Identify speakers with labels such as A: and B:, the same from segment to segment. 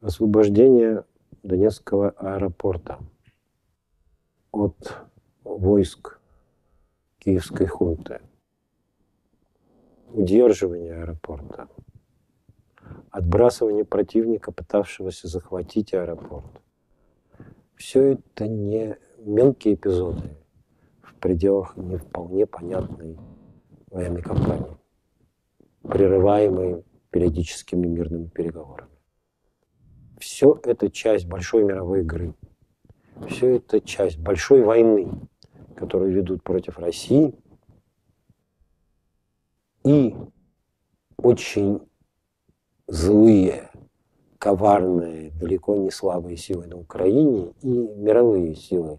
A: освобождение Донецкого аэропорта от войск киевской хунты, удерживание аэропорта, отбрасывание противника, пытавшегося захватить аэропорт. Все это не мелкие эпизоды в пределах не вполне понятной военной кампании, прерываемой периодическими мирными переговорами. Все это часть большой мировой игры. Все это часть большой войны, которую ведут против России. И очень злые, коварные, далеко не слабые силы на Украине и мировые силы,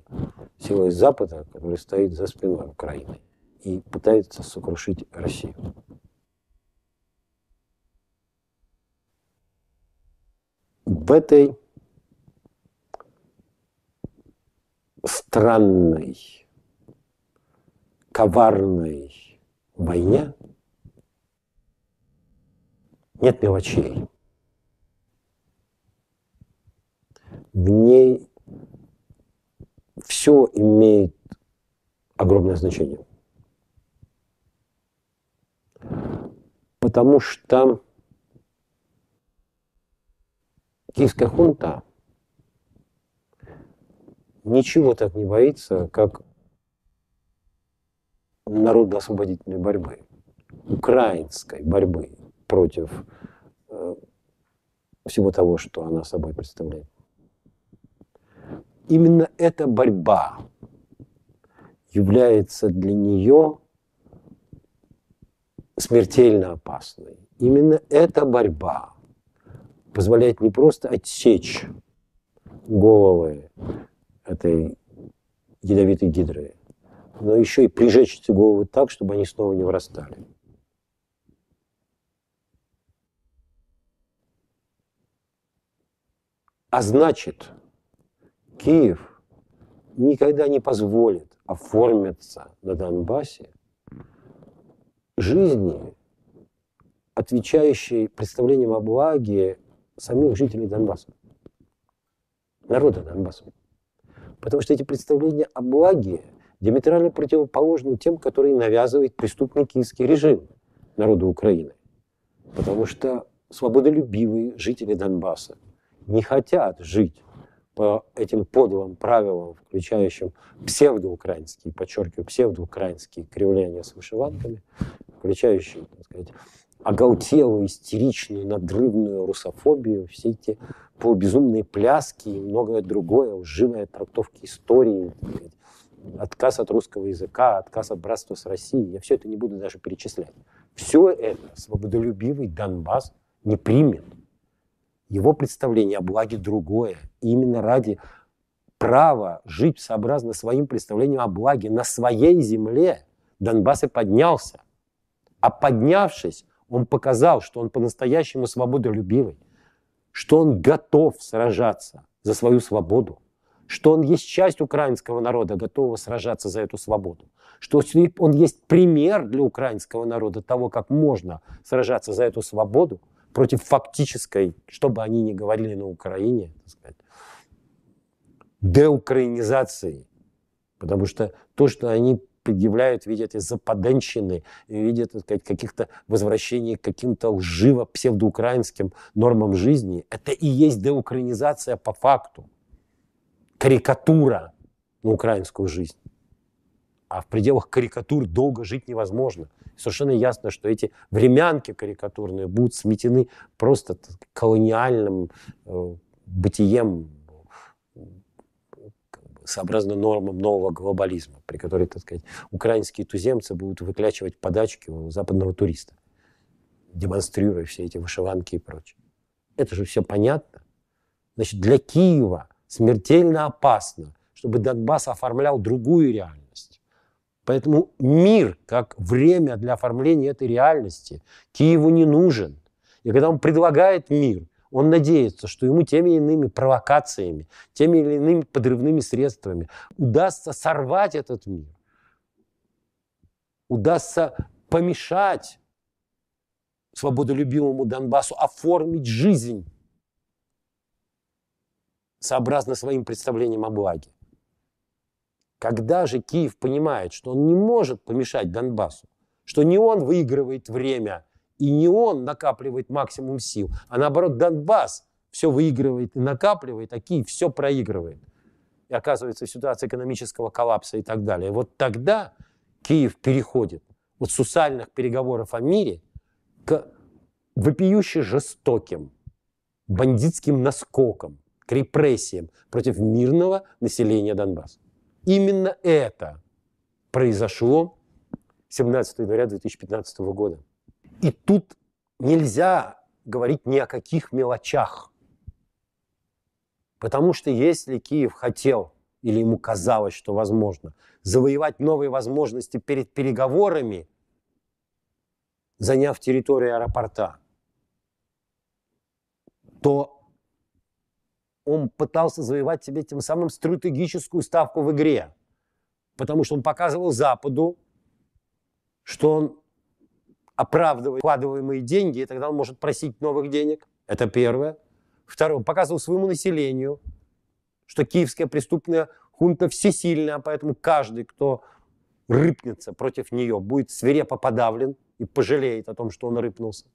A: силы Запада, которые стоят за спиной Украины и пытаются сокрушить Россию. в этой странной, коварной войне нет мелочей. В ней все имеет огромное значение. Потому что Киевская хунта ничего так не боится, как народно-освободительной борьбы, украинской борьбы против э, всего того, что она собой представляет. Именно эта борьба является для нее смертельно опасной. Именно эта борьба – позволяет не просто отсечь головы этой ядовитой гидры, но еще и прижечь эти головы так, чтобы они снова не вырастали. А значит, Киев никогда не позволит оформиться на Донбассе жизни, отвечающей представлениям о благе самих жителей Донбасса, народа Донбасса. Потому что эти представления о благе диаметрально противоположны тем, которые навязывает преступный киевский режим народу Украины. Потому что свободолюбивые жители Донбасса не хотят жить по этим подлым правилам, включающим псевдоукраинские, подчеркиваю, псевдоукраинские кривления с вышиванками, включающие, так сказать, оголтелую, истеричную, надрывную русофобию, все эти полубезумные пляски и многое другое, лживые трактовки истории, отказ от русского языка, отказ от братства с Россией. Я все это не буду даже перечислять. Все это свободолюбивый Донбасс не примет. Его представление о благе другое. И именно ради права жить сообразно своим представлением о благе на своей земле Донбасс и поднялся. А поднявшись, он показал, что он по-настоящему свободолюбивый, что он готов сражаться за свою свободу, что он есть часть украинского народа, готового сражаться за эту свободу, что он есть пример для украинского народа того, как можно сражаться за эту свободу против фактической, что бы они ни говорили на Украине, так сказать, деукраинизации. Потому что то, что они предъявляют в виде этой западенщины, в виде сказать, каких-то возвращений к каким-то лживо псевдоукраинским нормам жизни. Это и есть деукраинизация по факту, карикатура на украинскую жизнь. А в пределах карикатур долго жить невозможно. Совершенно ясно, что эти времянки карикатурные будут сметены просто колониальным э, бытием сообразно нормам нового глобализма, при которой, так сказать, украинские туземцы будут выклячивать подачки у западного туриста, демонстрируя все эти вышиванки и прочее. Это же все понятно. Значит, для Киева смертельно опасно, чтобы Донбасс оформлял другую реальность. Поэтому мир, как время для оформления этой реальности, Киеву не нужен. И когда он предлагает мир – он надеется, что ему теми или иными провокациями, теми или иными подрывными средствами удастся сорвать этот мир, удастся помешать свободолюбивому Донбассу оформить жизнь сообразно своим представлениям о благе. Когда же Киев понимает, что он не может помешать Донбассу, что не он выигрывает время – и не он накапливает максимум сил, а наоборот Донбасс все выигрывает и накапливает, а Киев все проигрывает. И оказывается ситуация экономического коллапса и так далее. Вот тогда Киев переходит от сусальных переговоров о мире к вопиюще жестоким бандитским наскокам, к репрессиям против мирного населения Донбасса. Именно это произошло 17 января 2015 года. И тут нельзя говорить ни о каких мелочах. Потому что если Киев хотел, или ему казалось, что возможно, завоевать новые возможности перед переговорами, заняв территорию аэропорта, то он пытался завоевать себе тем самым стратегическую ставку в игре. Потому что он показывал Западу, что он оправдывать вкладываемые деньги, и тогда он может просить новых денег. Это первое. Второе, он показывал своему населению, что киевская преступная хунта всесильна, поэтому каждый, кто рыпнется против нее, будет свирепо подавлен и пожалеет о том, что он рыпнулся.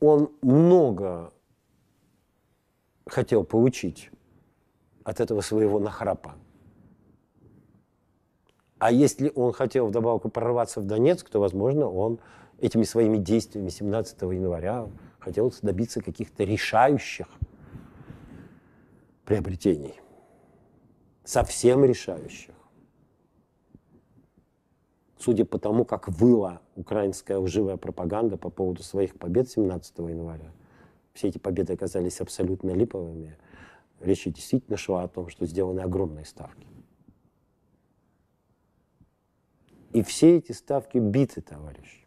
A: Он много хотел получить от этого своего нахрапа. А если он хотел вдобавок прорваться в Донецк, то, возможно, он этими своими действиями 17 января хотел добиться каких-то решающих приобретений. Совсем решающих. Судя по тому, как выла украинская лживая пропаганда по поводу своих побед 17 января, все эти победы оказались абсолютно липовыми, речь действительно шла о том, что сделаны огромные ставки. И все эти ставки биты, товарищи.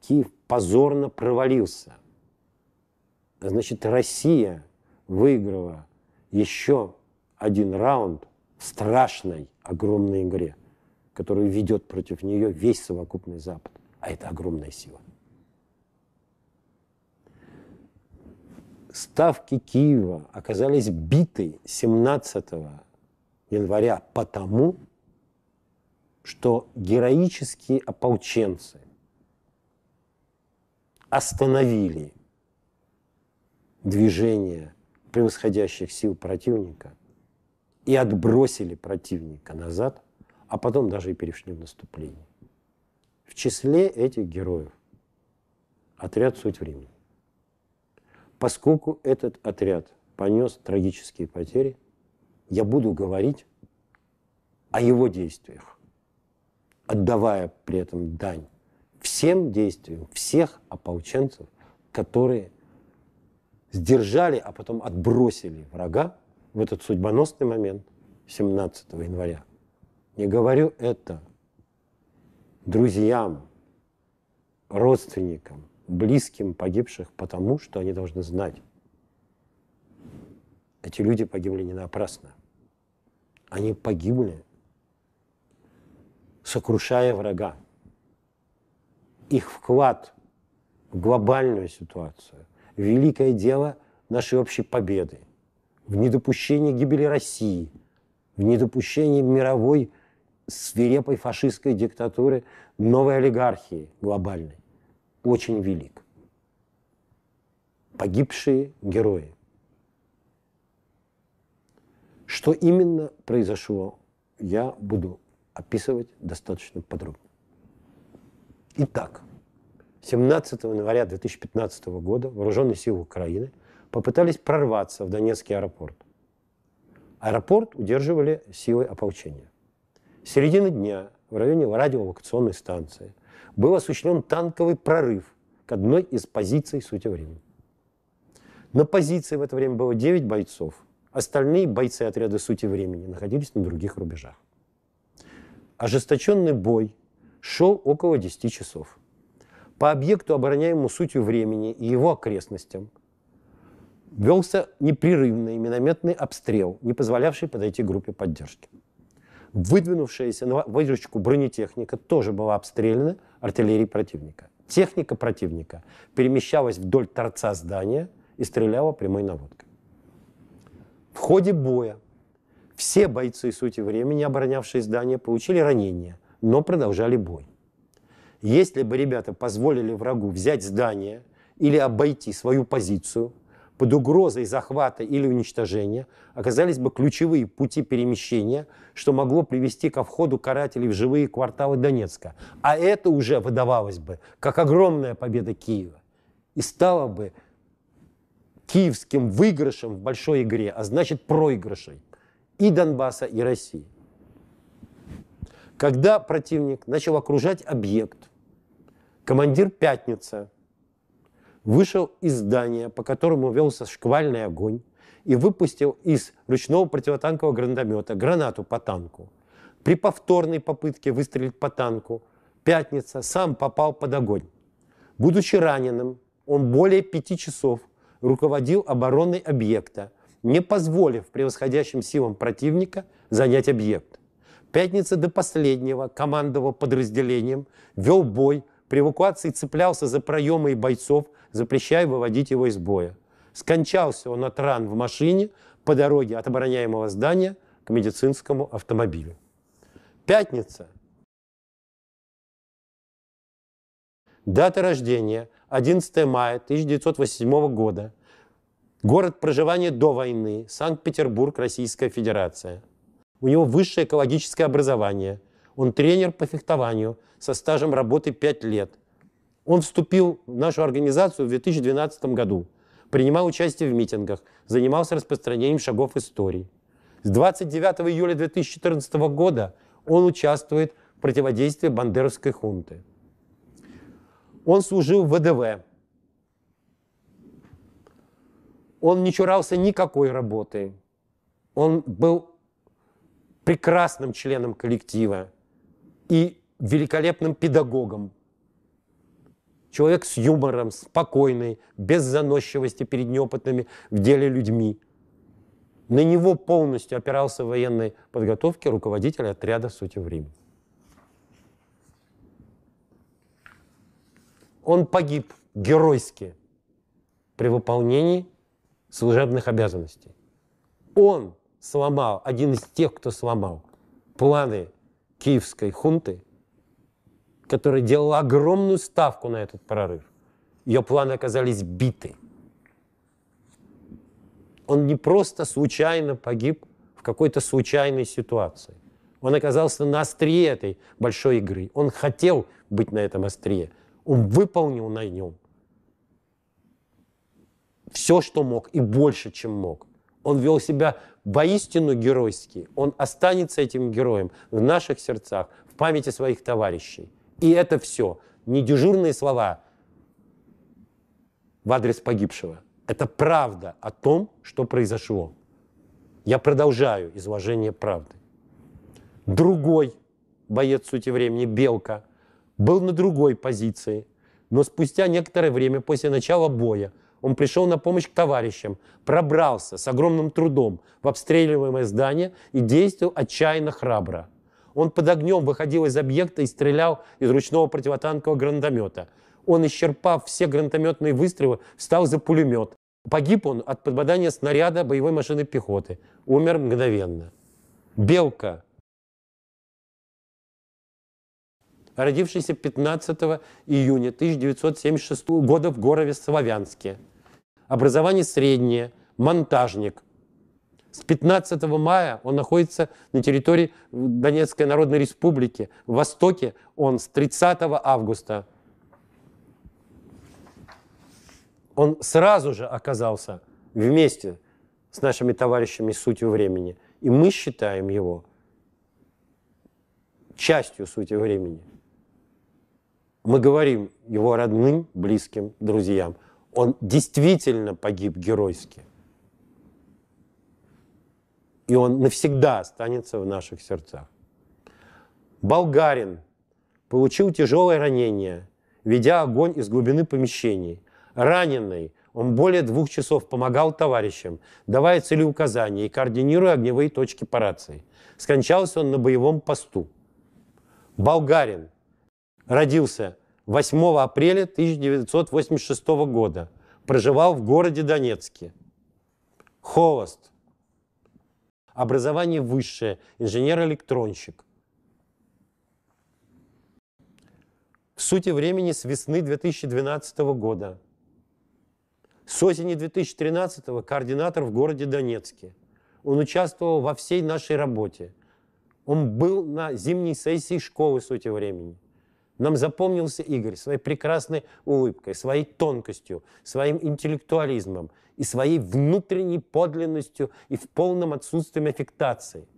A: Киев позорно провалился. Значит, Россия выиграла еще один раунд в страшной огромной игре, которую ведет против нее весь совокупный Запад. А это огромная сила. Ставки Киева оказались биты 17 января потому, что героические ополченцы остановили движение превосходящих сил противника и отбросили противника назад, а потом даже и перешли в наступление. В числе этих героев отряд «Суть времени». Поскольку этот отряд понес трагические потери – я буду говорить о его действиях, отдавая при этом дань всем действиям всех ополченцев, которые сдержали, а потом отбросили врага в этот судьбоносный момент 17 января. Не говорю это друзьям, родственникам, близким погибших, потому что они должны знать, эти люди погибли не напрасно. Они погибли, сокрушая врага. Их вклад в глобальную ситуацию, великое дело нашей общей победы, в недопущении гибели России, в недопущении мировой свирепой фашистской диктатуры, новой олигархии глобальной, очень велик. Погибшие герои. Что именно произошло, я буду описывать достаточно подробно. Итак, 17 января 2015 года вооруженные силы Украины попытались прорваться в Донецкий аэропорт. Аэропорт удерживали силы ополчения. С середины дня в районе радиолокационной станции был осуществлен танковый прорыв к одной из позиций сути времени. На позиции в это время было 9 бойцов – Остальные бойцы отряда «Сути времени» находились на других рубежах. Ожесточенный бой шел около 10 часов. По объекту, обороняемому сутью времени и его окрестностям, велся непрерывный минометный обстрел, не позволявший подойти группе поддержки. Выдвинувшаяся на выручку бронетехника тоже была обстреляна артиллерией противника. Техника противника перемещалась вдоль торца здания и стреляла прямой наводкой. В ходе боя все бойцы сути времени, оборонявшие здание, получили ранения, но продолжали бой. Если бы ребята позволили врагу взять здание или обойти свою позицию, под угрозой захвата или уничтожения оказались бы ключевые пути перемещения, что могло привести ко входу карателей в живые кварталы Донецка. А это уже выдавалось бы как огромная победа Киева и стало бы киевским выигрышем в большой игре, а значит проигрышей и Донбасса, и России. Когда противник начал окружать объект, командир «Пятница» вышел из здания, по которому велся шквальный огонь, и выпустил из ручного противотанкового гранатомета гранату по танку. При повторной попытке выстрелить по танку «Пятница» сам попал под огонь. Будучи раненым, он более пяти часов – руководил обороной объекта, не позволив превосходящим силам противника занять объект. Пятница до последнего командовал подразделением, вел бой, при эвакуации цеплялся за проемы и бойцов, запрещая выводить его из боя. Скончался он от ран в машине по дороге от обороняемого здания к медицинскому автомобилю. Пятница. Дата рождения 11 мая 1908 года. Город проживания до войны. Санкт-Петербург, Российская Федерация. У него высшее экологическое образование. Он тренер по фехтованию со стажем работы 5 лет. Он вступил в нашу организацию в 2012 году. Принимал участие в митингах. Занимался распространением шагов истории. С 29 июля 2014 года он участвует в противодействии бандеровской хунты. Он служил в ВДВ. Он не чурался никакой работы. Он был прекрасным членом коллектива и великолепным педагогом. Человек с юмором, спокойный, без заносчивости перед неопытными в деле людьми. На него полностью опирался в военной подготовке руководитель отряда «Сути в Риме». он погиб геройски при выполнении служебных обязанностей. Он сломал, один из тех, кто сломал планы киевской хунты, которая делала огромную ставку на этот прорыв. Ее планы оказались биты. Он не просто случайно погиб в какой-то случайной ситуации. Он оказался на острие этой большой игры. Он хотел быть на этом острие – он выполнил на нем все, что мог, и больше, чем мог. Он вел себя воистину геройски. Он останется этим героем в наших сердцах, в памяти своих товарищей. И это все. Не дежурные слова в адрес погибшего. Это правда о том, что произошло. Я продолжаю изложение правды. Другой боец сути времени, Белка – был на другой позиции, но спустя некоторое время после начала боя он пришел на помощь к товарищам, пробрался с огромным трудом в обстреливаемое здание и действовал отчаянно храбро. Он под огнем выходил из объекта и стрелял из ручного противотанкового гранатомета. Он, исчерпав все гранатометные выстрелы, встал за пулемет. Погиб он от попадания снаряда боевой машины пехоты. Умер мгновенно. Белка родившийся 15 июня 1976 года в городе Славянске. Образование среднее, монтажник. С 15 мая он находится на территории Донецкой Народной Республики. В Востоке он с 30 августа. Он сразу же оказался вместе с нашими товарищами сутью времени. И мы считаем его частью сути времени мы говорим его родным, близким, друзьям, он действительно погиб геройски. И он навсегда останется в наших сердцах. Болгарин получил тяжелое ранение, ведя огонь из глубины помещений. Раненый, он более двух часов помогал товарищам, давая целеуказания и координируя огневые точки по рации. Скончался он на боевом посту. Болгарин Родился 8 апреля 1986 года. Проживал в городе Донецке. Холост. Образование высшее. Инженер-электронщик. В сути времени с весны 2012 года. С осени 2013 координатор в городе Донецке. Он участвовал во всей нашей работе. Он был на зимней сессии школы сути времени. Нам запомнился Игорь своей прекрасной улыбкой, своей тонкостью, своим интеллектуализмом и своей внутренней подлинностью и в полном отсутствии аффектации.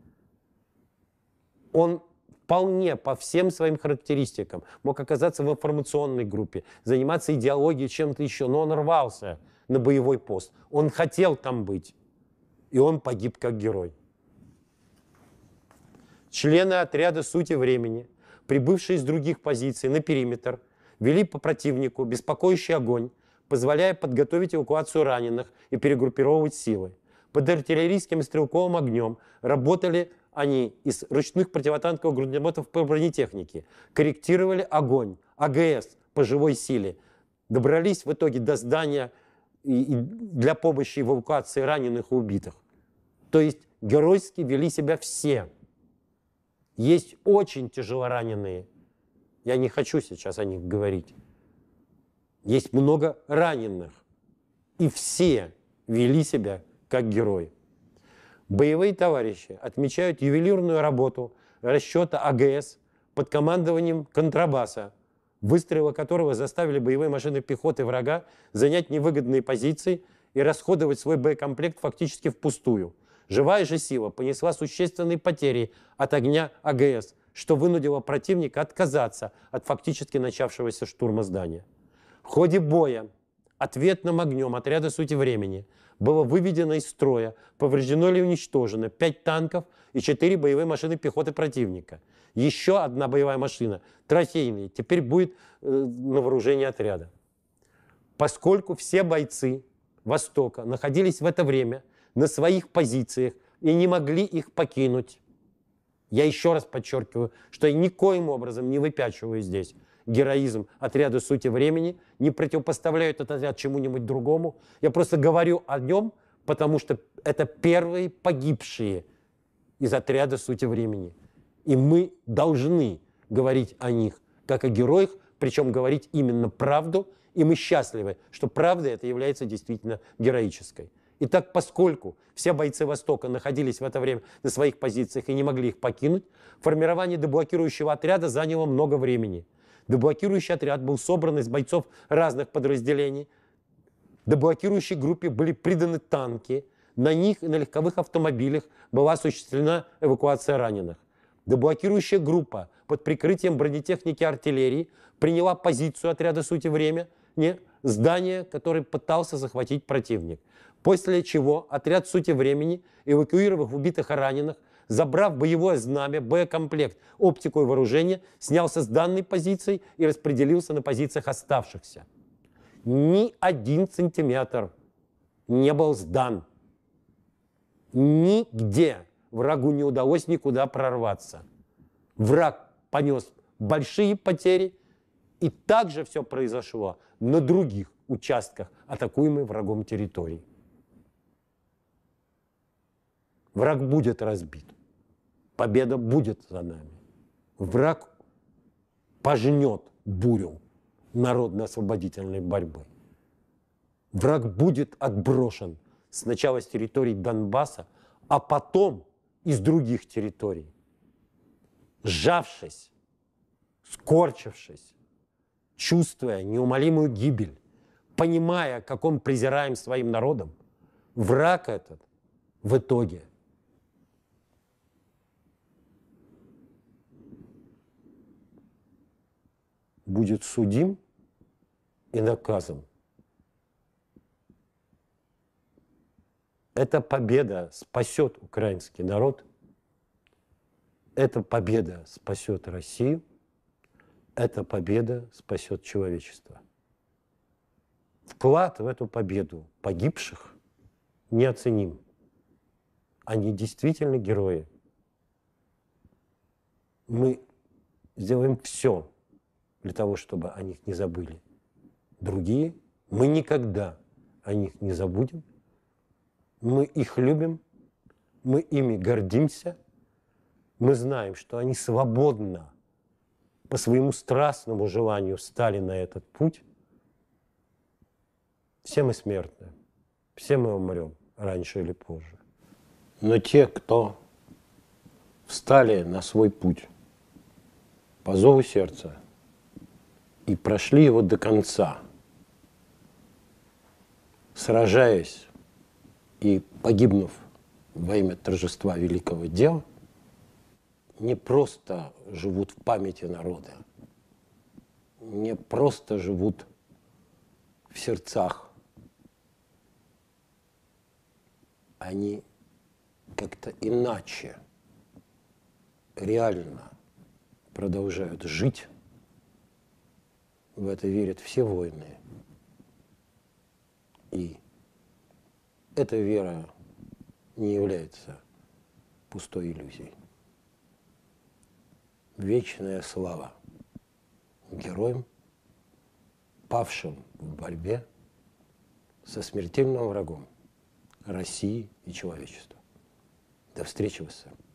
A: Он вполне по всем своим характеристикам мог оказаться в информационной группе, заниматься идеологией, чем-то еще, но он рвался на боевой пост. Он хотел там быть, и он погиб как герой. Члены отряда «Сути времени» – прибывшие с других позиций на периметр, вели по противнику беспокоящий огонь, позволяя подготовить эвакуацию раненых и перегруппировать силы. Под артиллерийским и стрелковым огнем работали они из ручных противотанковых гранатометов по бронетехнике, корректировали огонь, АГС по живой силе, добрались в итоге до здания для помощи эвакуации раненых и убитых. То есть геройски вели себя все – есть очень тяжело раненые. Я не хочу сейчас о них говорить. Есть много раненых. И все вели себя как герои. Боевые товарищи отмечают ювелирную работу расчета АГС под командованием контрабаса, выстрелы которого заставили боевые машины пехоты врага занять невыгодные позиции и расходовать свой боекомплект фактически впустую – Живая же сила понесла существенные потери от огня АГС, что вынудило противника отказаться от фактически начавшегося штурма здания. В ходе боя ответным огнем отряда «Сути времени» было выведено из строя, повреждено или уничтожено 5 танков и 4 боевые машины пехоты противника. Еще одна боевая машина, трофейная, теперь будет э, на вооружении отряда. Поскольку все бойцы Востока находились в это время – на своих позициях и не могли их покинуть. Я еще раз подчеркиваю, что я никоим образом не выпячиваю здесь героизм отряда «Сути времени», не противопоставляю этот отряд чему-нибудь другому. Я просто говорю о нем, потому что это первые погибшие из отряда «Сути времени». И мы должны говорить о них как о героях, причем говорить именно правду, и мы счастливы, что правда это является действительно героической. Итак, поскольку все бойцы Востока находились в это время на своих позициях и не могли их покинуть, формирование деблокирующего отряда заняло много времени. Деблокирующий отряд был собран из бойцов разных подразделений. Деблокирующей группе были приданы танки. На них и на легковых автомобилях была осуществлена эвакуация раненых. Деблокирующая группа под прикрытием бронетехники и артиллерии приняла позицию отряда «Сути время», не здание, которое пытался захватить противник. После чего отряд сути времени, эвакуировав убитых и раненых, забрав боевое знамя, боекомплект, оптику и вооружение, снялся с данной позиции и распределился на позициях оставшихся. Ни один сантиметр не был сдан. Нигде врагу не удалось никуда прорваться. Враг понес большие потери, и также все произошло на других участках атакуемой врагом территории. Враг будет разбит. Победа будет за нами. Враг пожнет бурю народно-освободительной борьбы. Враг будет отброшен сначала с территории Донбасса, а потом из других территорий. Сжавшись, скорчившись, чувствуя неумолимую гибель, понимая, как он презираем своим народом, враг этот в итоге – будет судим и наказан. Эта победа спасет украинский народ, эта победа спасет Россию, эта победа спасет человечество. Вклад в эту победу погибших неоценим. Они действительно герои. Мы сделаем все, для того, чтобы о них не забыли другие. Мы никогда о них не забудем. Мы их любим, мы ими гордимся. Мы знаем, что они свободно по своему страстному желанию встали на этот путь. Все мы смертны, все мы умрем раньше или позже. Но те, кто встали на свой путь по зову сердца – и прошли его до конца, сражаясь и погибнув во имя торжества великого дела, не просто живут в памяти народа, не просто живут в сердцах, они как-то иначе, реально продолжают жить в это верят все воины. И эта вера не является пустой иллюзией. Вечная слава героям, павшим в борьбе со смертельным врагом России и человечества. До встречи, Вассалам.